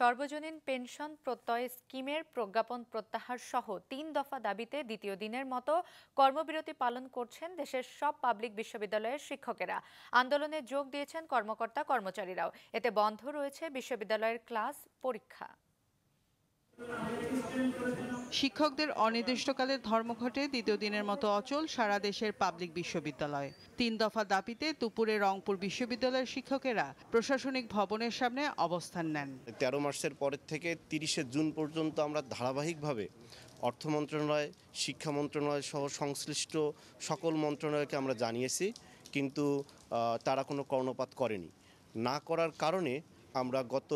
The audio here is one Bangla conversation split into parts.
সর্বজনীন পেনশন প্রত্যয় স্কিমের প্রজ্ঞাপন প্রত্যাহার সহ তিন দফা দাবিতে দ্বিতীয় দিনের মতো কর্মবিরতি পালন করছেন দেশের সব পাবলিক বিশ্ববিদ্যালয়ের শিক্ষকেরা আন্দোলনে যোগ দিয়েছেন কর্মকর্তা কর্মচারীরাও এতে বন্ধ রয়েছে বিশ্ববিদ্যালয়ের ক্লাস পরীক্ষা শিক্ষকদের অনির্দিষ্টকালের ধর্মঘটে দ্বিতীয় দিনের মতো অচল সারা দেশের পাবলিক বিশ্ববিদ্যালয় তিন দফা দাবিতে দুপুরে রংপুর বিশ্ববিদ্যালয়ের শিক্ষকেরা প্রশাসনিক ভবনের সামনে অবস্থান নেন তেরো মার্চের পরের থেকে তিরিশে জুন পর্যন্ত আমরা ধারাবাহিকভাবে অর্থ মন্ত্রণালয় শিক্ষা মন্ত্রণালয় সহ সংশ্লিষ্ট সকল মন্ত্রণালয়কে আমরা জানিয়েছি কিন্তু তারা কোনো কর্ণপাত করেনি না করার কারণে আমরা গত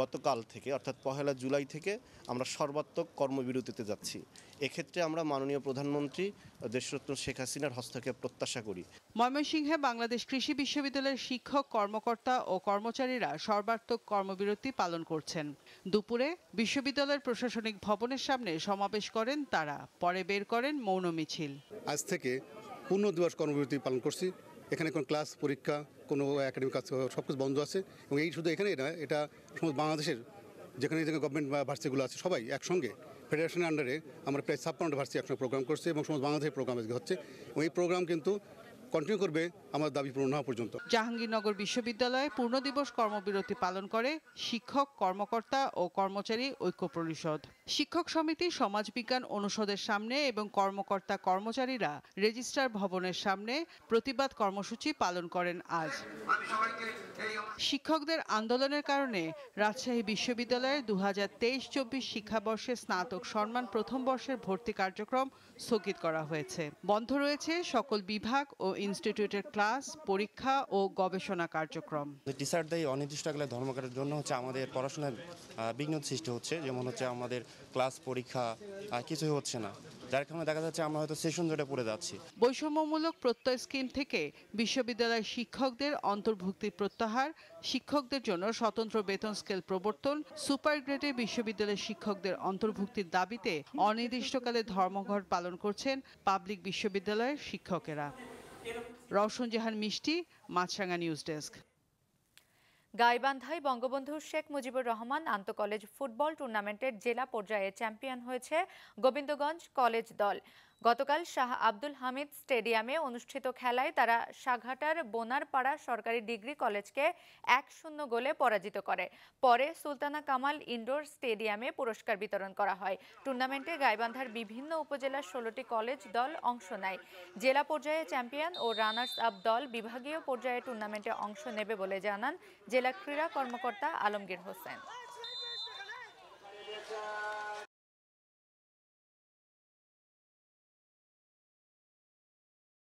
গতকাল থেকে অর্থাৎ পহেলা জুলাই থেকে আমরা সর্বাত্মক কর্মবিরতিতে যাচ্ছি এক্ষেত্রে আমরা মাননীয় প্রধানমন্ত্রী দেশরত্ন শেখ হাসিনার হস্তক্ষেপ প্রত্যাশা করি ময়মনসিংহে বাংলাদেশ কৃষি বিশ্ববিদ্যালয়ের শিক্ষক কর্মকর্তা ও কর্মচারীরা সর্বাত্মক কর্মবিরতি পালন করছেন দুপুরে বিশ্ববিদ্যালয়ের প্রশাসনিক ভবনের সামনে সমাবেশ করেন তারা পরে বের করেন মৌন মিছিল আজ থেকে পূর্ণ দিবস কর্মবিরতি পালন করছি এখানে কোনো ক্লাস পরীক্ষা কোনো একাডেমিক কাজ সব কিছু বন্ধ আছে এবং এই শুধু এখানেই না এটা সমস্ত বাংলাদেশের যেখানে যেখানে গভর্নমেন্ট ভার্সিগুলো আছে সবাই একসঙ্গে ফেডারেশনের আন্ডারে আমরা প্রায় ছাপ্পান্নটা ভার্সি একসঙ্গে প্রোগ্রাম করছে এবং সমস্ত বাংলাদেশের প্রোগ্রাম আজকে হচ্ছে এবং এই প্রোগ্রাম কিন্তু কন্টিনিউ করবে আমার দাবি পূরণ হওয়া পর্যন্ত জাহাঙ্গীরনগর বিশ্ববিদ্যালয়ে পূর্ণ দিবস কর্মবিরতি পালন করে শিক্ষক কর্মকর্তা ও কর্মচারী ঐক্য পরিষদ শিক্ষক সমিতি সমাজবিজ্ঞান অনুষদের সামনে এবং কর্মকর্তা কর্মচারীরা রেজিস্ট্রার ভবনের সামনে প্রতিবাদ কর্মসূচি পালন করেন আজ শিক্ষকদের আন্দোলনের কারণে রাজশাহী বিশ্ববিদ্যালয়ের দু হাজার তেইশ চব্বিশ শিক্ষাবর্ষে স্নাতক সম্মান প্রথম বর্ষের ভর্তি কার্যক্রম স্থগিত করা হয়েছে বন্ধ রয়েছে সকল বিভাগ ও ইনস্টিটিউটের ক্লাস পরীক্ষা ও গবেষণা কার্যক্রম টিচারদের অনির্দিষ্টকালে ধর্মঘটের জন্য হচ্ছে আমাদের পড়াশোনার বিঘ্ন সৃষ্টি হচ্ছে যেমন হচ্ছে আমাদের ক্লাস পরীক্ষা কিছুই হচ্ছে না যার কারণে দেখা যাচ্ছে আমরা হয়তো সেশন জোটে পড়ে যাচ্ছি বৈষম্যমূলক প্রত্যয় স্কিম থেকে বিশ্ববিদ্যালয়ের শিক্ষকদের অন্তর্ভুক্তি প্রত্যাহার শিক্ষকদের জন্য স্বতন্ত্র বেতন স্কেল প্রবর্তন সুপার গ্রেডে বিশ্ববিদ্যালয়ের শিক্ষকদের অন্তর্ভুক্তির দাবিতে অনির্দিষ্টকালে ধর্মঘট পালন করছেন পাবলিক বিশ্ববিদ্যালয়ের শিক্ষকেরা রওশন জাহান মিষ্টি মাছরাঙ্গা নিউজ ডেস্ক গাইবান্ধায় বঙ্গবন্ধু শেখ মুজিবুর রহমান আন্তঃকলেজ ফুটবল টুর্নামেন্টের জেলা পর্যায়ে চ্যাম্পিয়ন হয়েছে গোবিন্দগঞ্জ কলেজ দল গতকাল শাহ আব্দুল হামিদ স্টেডিয়ামে অনুষ্ঠিত খেলায় তারা সাঘাটার বোনারপাড়া সরকারি ডিগ্রি কলেজকে এক শূন্য গোলে পরাজিত করে পরে সুলতানা কামাল ইনডোর স্টেডিয়ামে পুরস্কার বিতরণ করা হয় টুর্নামেন্টে গাইবান্ধার বিভিন্ন উপজেলার ষোলোটি কলেজ দল অংশ নেয় জেলা পর্যায়ে চ্যাম্পিয়ন ও রানার্স আপ দল বিভাগীয় পর্যায়ে টুর্নামেন্টে অংশ নেবে বলে জানান জেলা ক্রীড়া কর্মকর্তা আলমগীর হোসেন